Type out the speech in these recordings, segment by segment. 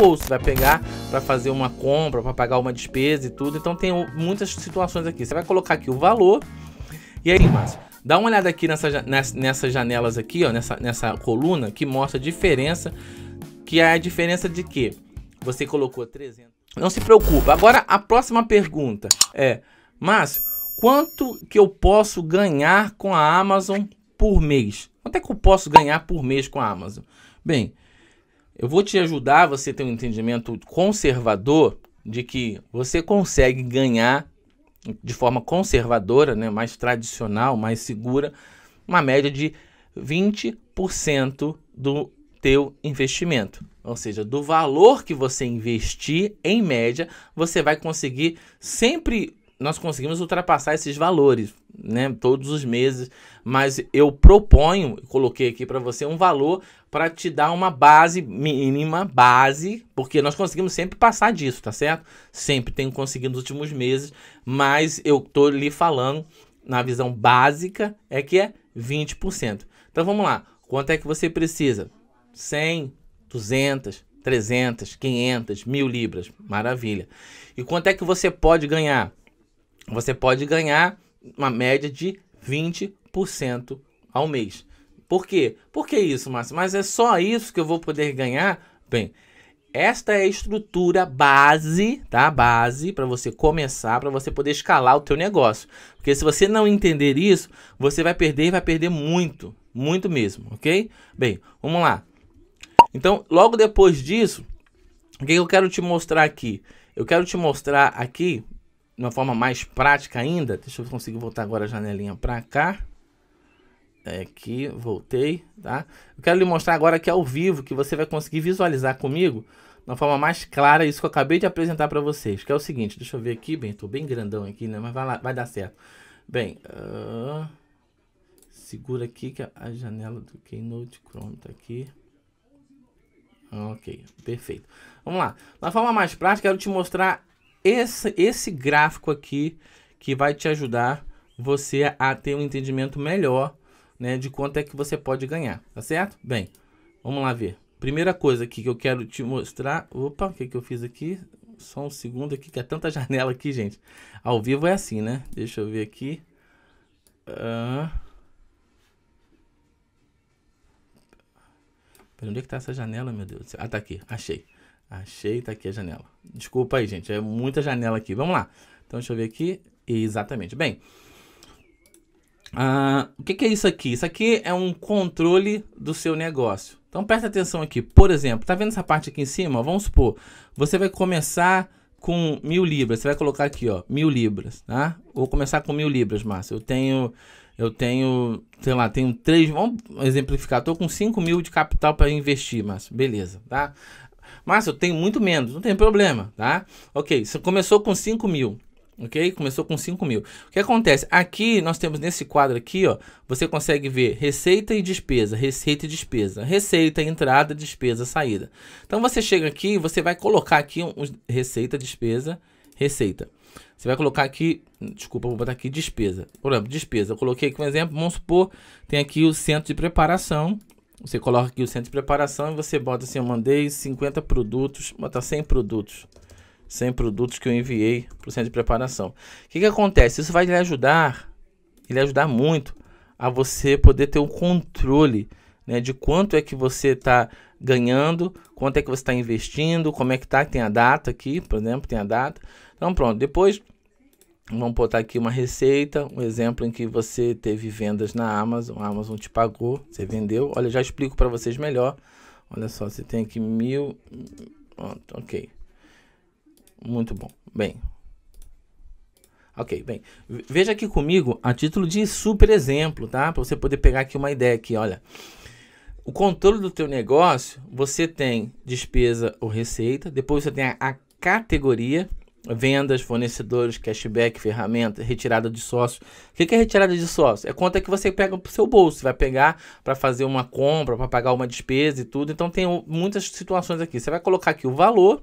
bolso, vai pegar para fazer uma compra, para pagar uma despesa e tudo. Então tem muitas situações aqui. Você vai colocar aqui o valor e aí, Márcio, dá uma olhada aqui nessa, nessa, nessas janelas aqui, ó, nessa, nessa coluna que mostra a diferença, que é a diferença de que você colocou 300. Não se preocupa. Agora a próxima pergunta é, Márcio, quanto que eu posso ganhar com a Amazon por mês? Quanto é que eu posso ganhar por mês com a Amazon? Bem, eu vou te ajudar você ter um entendimento conservador de que você consegue ganhar de forma conservadora, né, mais tradicional, mais segura, uma média de 20% do teu investimento. Ou seja, do valor que você investir, em média, você vai conseguir sempre nós conseguimos ultrapassar esses valores, né, todos os meses, mas eu proponho, coloquei aqui para você um valor para te dar uma base mínima, base, porque nós conseguimos sempre passar disso, tá certo? Sempre tenho conseguido nos últimos meses, mas eu tô lhe falando na visão básica é que é 20%. Então vamos lá, quanto é que você precisa? 100, 200, 300, 500, mil libras, maravilha. E quanto é que você pode ganhar? você pode ganhar uma média de 20% ao mês. Por quê? Por que isso, Márcio? Mas é só isso que eu vou poder ganhar? Bem, esta é a estrutura base, tá? Base para você começar, para você poder escalar o teu negócio. Porque se você não entender isso, você vai perder e vai perder muito, muito mesmo, ok? Bem, vamos lá. Então, logo depois disso, o que eu quero te mostrar aqui? Eu quero te mostrar aqui de uma forma mais prática ainda, deixa eu conseguir voltar agora a janelinha para cá. É que voltei, tá? Eu quero lhe mostrar agora aqui ao vivo que você vai conseguir visualizar comigo de uma forma mais clara isso que eu acabei de apresentar para vocês, que é o seguinte, deixa eu ver aqui, bem, tô bem grandão aqui, né, mas vai, lá, vai dar certo. Bem, uh, segura aqui que a janela do Keynote Chrome tá aqui. Ah, ok, perfeito. Vamos lá. Na forma mais prática, quero te mostrar esse, esse gráfico aqui que vai te ajudar você a ter um entendimento melhor né, de quanto é que você pode ganhar, tá certo? Bem, vamos lá ver. Primeira coisa aqui que eu quero te mostrar. Opa, o que, que eu fiz aqui? Só um segundo aqui, que é tanta janela aqui, gente. Ao vivo é assim, né? Deixa eu ver aqui. Uh... Pera, onde é que tá essa janela, meu Deus? Ah, tá aqui, achei. Achei, tá aqui a janela. Desculpa aí, gente, é muita janela aqui. Vamos lá. Então, deixa eu ver aqui. Exatamente. Bem, uh, o que, que é isso aqui? Isso aqui é um controle do seu negócio. Então, presta atenção aqui. Por exemplo, tá vendo essa parte aqui em cima? Vamos supor, você vai começar com mil libras. Você vai colocar aqui, ó, mil libras, tá? Vou começar com mil libras, Márcio. Eu tenho, eu tenho, sei lá, tenho três. Vamos exemplificar. Tô com cinco mil de capital para investir, Márcio. Beleza, tá? Mas eu tenho muito menos, não tem problema, tá? Ok, você começou com 5 mil. Ok? Começou com 5 mil. O que acontece? Aqui nós temos nesse quadro aqui, ó. Você consegue ver receita e despesa, receita e despesa, receita, entrada, despesa, saída. Então você chega aqui, você vai colocar aqui um, um receita, despesa, receita. Você vai colocar aqui, desculpa, vou botar aqui despesa. Por exemplo, despesa. Eu coloquei aqui um exemplo, vamos supor, tem aqui o centro de preparação, você coloca aqui o centro de preparação e você bota assim, eu mandei 50 produtos, bota 100 produtos. 100 produtos que eu enviei para o centro de preparação. O que, que acontece? Isso vai lhe ajudar, lhe ajudar muito a você poder ter o um controle né, de quanto é que você está ganhando, quanto é que você está investindo, como é que está, tem a data aqui, por exemplo, tem a data. Então pronto, depois Vamos botar aqui uma receita, um exemplo em que você teve vendas na Amazon, a Amazon te pagou, você vendeu. Olha, já explico para vocês melhor. Olha só, você tem aqui mil. Ok. Muito bom. Bem. Ok, bem. Veja aqui comigo a título de super exemplo, tá? Para você poder pegar aqui uma ideia aqui, olha. O controle do teu negócio, você tem despesa ou receita, depois você tem a, a categoria, vendas, fornecedores, cashback, ferramenta, retirada de sócios. O que é retirada de sócios? É conta que você pega para o seu bolso, você vai pegar para fazer uma compra, para pagar uma despesa e tudo. Então tem muitas situações aqui. Você vai colocar aqui o valor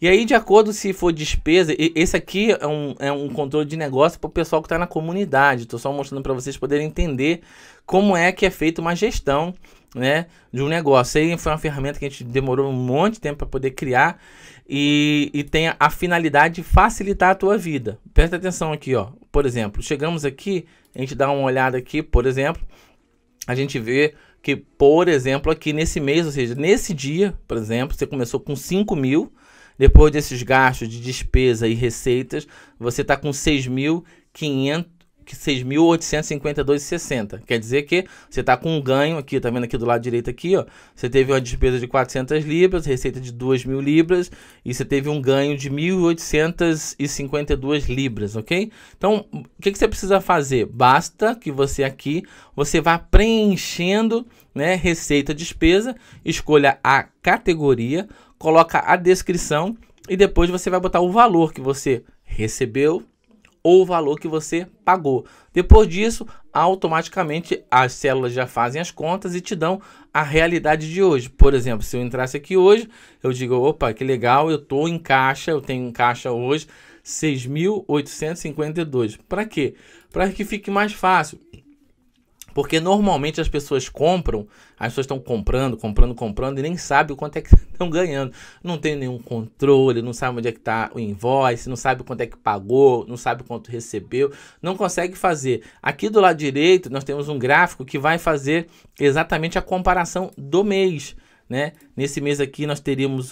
e aí, de acordo se for despesa, esse aqui é um, é um controle de negócio para o pessoal que está na comunidade. Estou só mostrando para vocês poderem entender como é que é feita uma gestão né, de um negócio. Aí foi uma ferramenta que a gente demorou um monte de tempo para poder criar e, e tem a finalidade de facilitar a tua vida. Presta atenção aqui, ó. Por exemplo, chegamos aqui, a gente dá uma olhada aqui, por exemplo, a gente vê que, por exemplo, aqui nesse mês, ou seja, nesse dia, por exemplo, você começou com 5 mil, depois desses gastos de despesa e receitas, você está com 6.500 6.852,60. Quer dizer que você está com um ganho aqui, tá vendo aqui do lado direito aqui, ó. Você teve uma despesa de 400 libras, receita de 2.000 libras e você teve um ganho de 1.852 libras, ok? Então, o que, que você precisa fazer? Basta que você aqui, você vá preenchendo, né, receita, despesa, escolha a categoria, coloca a descrição e depois você vai botar o valor que você recebeu, ou o valor que você pagou. Depois disso, automaticamente as células já fazem as contas e te dão a realidade de hoje. Por exemplo, se eu entrasse aqui hoje, eu digo, opa, que legal, eu estou em caixa, eu tenho em caixa hoje 6.852. Para quê? Para que fique mais fácil. Porque normalmente as pessoas compram, as pessoas estão comprando, comprando, comprando e nem sabe o quanto é que estão ganhando. Não tem nenhum controle, não sabe onde é que está o invoice, não sabe quanto é que pagou, não sabe quanto recebeu, não consegue fazer. Aqui do lado direito nós temos um gráfico que vai fazer exatamente a comparação do mês. Né? Nesse mês aqui nós teríamos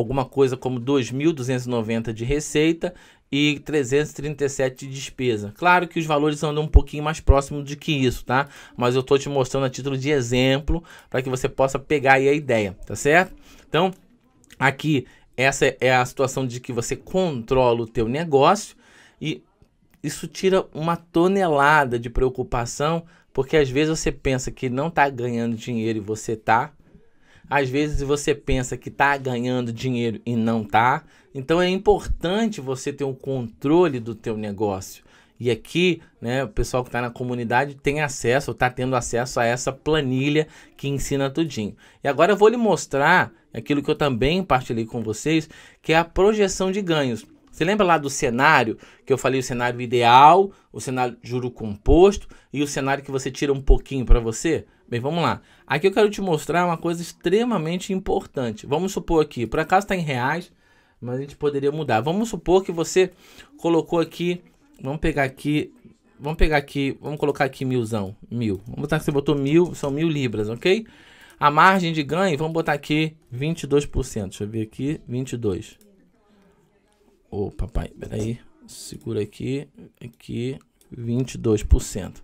alguma coisa como 2.290 de receita e 337 de despesa. Claro que os valores andam um pouquinho mais próximo de que isso, tá? Mas eu tô te mostrando a título de exemplo para que você possa pegar aí a ideia, tá certo? Então, aqui essa é a situação de que você controla o teu negócio e isso tira uma tonelada de preocupação, porque às vezes você pensa que não está ganhando dinheiro e você tá, às vezes você pensa que está ganhando dinheiro e não tá. Então é importante você ter um controle do teu negócio. E aqui, né, o pessoal que está na comunidade tem acesso, ou está tendo acesso a essa planilha que ensina tudinho. E agora eu vou lhe mostrar aquilo que eu também partilhei com vocês, que é a projeção de ganhos. Você lembra lá do cenário que eu falei o cenário ideal, o cenário juro composto e o cenário que você tira um pouquinho para você? Bem, vamos lá. Aqui eu quero te mostrar uma coisa extremamente importante. Vamos supor aqui, por acaso está em reais, mas a gente poderia mudar. Vamos supor que você colocou aqui, vamos pegar aqui, vamos pegar aqui, vamos colocar aqui milzão, mil. Vamos botar que você botou mil, são mil libras, ok? A margem de ganho, vamos botar aqui 22%. Deixa eu ver aqui, 22%. Ô, oh, papai, peraí. Segura aqui, aqui, 22%.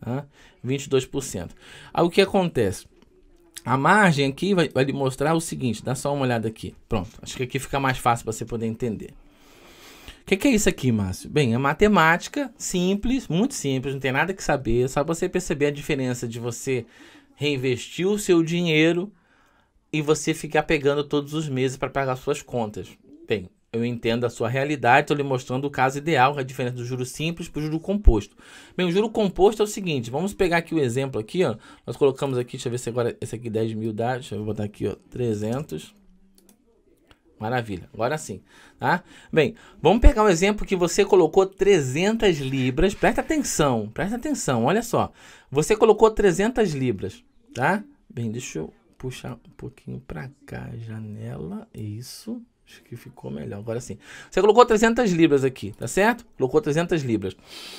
Tá? 22%. Aí o que acontece? A margem aqui vai, vai lhe mostrar o seguinte, dá só uma olhada aqui. Pronto, acho que aqui fica mais fácil para você poder entender. O que, que, é isso aqui, Márcio? Bem, é matemática simples, muito simples, não tem nada que saber. Só você perceber a diferença de você reinvestir o seu dinheiro e você ficar pegando todos os meses para pagar suas contas. Bem, eu entendo a sua realidade, estou lhe mostrando o caso ideal, a é diferença do juro simples para o juro composto. Bem, o juro composto é o seguinte, vamos pegar aqui o exemplo aqui, ó. Nós colocamos aqui, deixa eu ver se agora esse aqui 10 mil dá, deixa eu botar aqui, ó, 300. Maravilha, agora sim, tá? Bem, vamos pegar um exemplo que você colocou 300 libras, presta atenção, presta atenção, olha só. Você colocou 300 libras, tá? Bem, deixa eu puxar um pouquinho para cá, janela, isso, isso Acho que ficou melhor, agora sim. Você colocou 300 libras aqui, tá certo? Colocou 300 libras.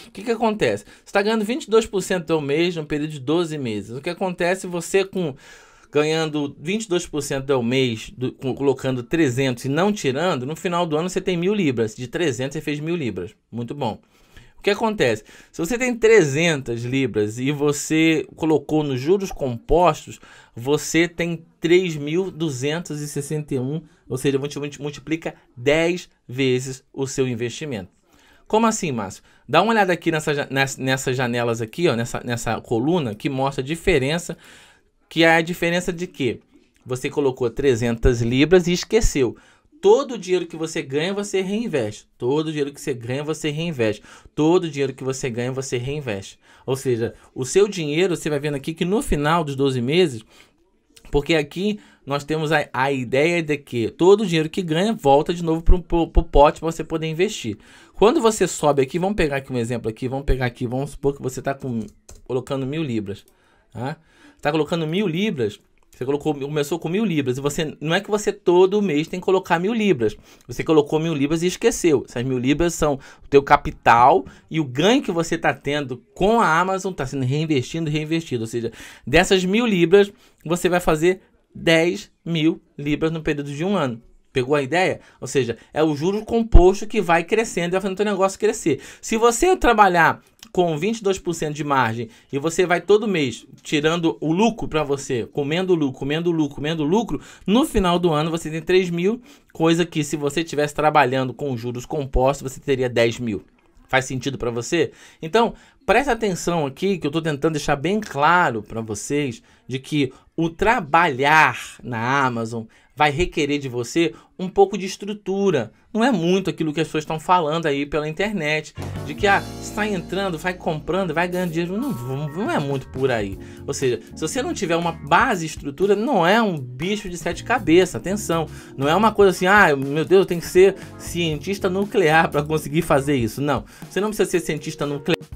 O que que acontece? Você está ganhando 22% ao mês num período de 12 meses. O que acontece você com ganhando 22% ao mês, do, colocando 300 e não tirando, no final do ano você tem mil libras. De 300 você fez mil libras. Muito bom. O que acontece? Se você tem 300 libras e você colocou nos juros compostos, você tem 3.261, ou seja, multiplica 10 vezes o seu investimento. Como assim, Márcio? Dá uma olhada aqui nessa, nessas janelas aqui, ó, nessa, nessa coluna que mostra a diferença, que é a diferença de quê? você colocou 300 libras e esqueceu. Todo o dinheiro que você ganha, você reinveste. Todo o dinheiro que você ganha, você reinveste. Todo o dinheiro que você ganha, você reinveste. Ou seja, o seu dinheiro, você vai vendo aqui que no final dos 12 meses, porque aqui nós temos a, a ideia de que todo o dinheiro que ganha volta de novo para o pote para você poder investir. Quando você sobe aqui, vamos pegar aqui um exemplo aqui, vamos pegar aqui, vamos supor que você está colocando mil libras. Está tá colocando mil libras, você colocou, começou com mil libras. E você não é que você todo mês tem que colocar mil libras. Você colocou mil libras e esqueceu. Essas mil libras são o teu capital e o ganho que você está tendo com a Amazon está sendo reinvestido, reinvestido. Ou seja, dessas mil libras, você vai fazer 10 mil libras no período de um ano. Pegou a ideia? Ou seja, é o juro composto que vai crescendo e vai fazendo o negócio crescer. Se você trabalhar com 22% de margem e você vai todo mês tirando o lucro para você, comendo lucro, comendo lucro, comendo lucro, no final do ano você tem 3 mil, coisa que se você estivesse trabalhando com juros compostos, você teria 10 mil. Faz sentido para você? Então, Preste atenção aqui que eu estou tentando deixar bem claro para vocês de que o trabalhar na Amazon vai requerer de você um pouco de estrutura. Não é muito aquilo que as pessoas estão falando aí pela internet, de que ah, está entrando, vai comprando, vai ganhando dinheiro. Não, não é muito por aí. Ou seja, se você não tiver uma base estrutura, não é um bicho de sete cabeças, atenção. Não é uma coisa assim, ah, meu Deus, eu tenho que ser cientista nuclear para conseguir fazer isso. Não, você não precisa ser cientista nuclear.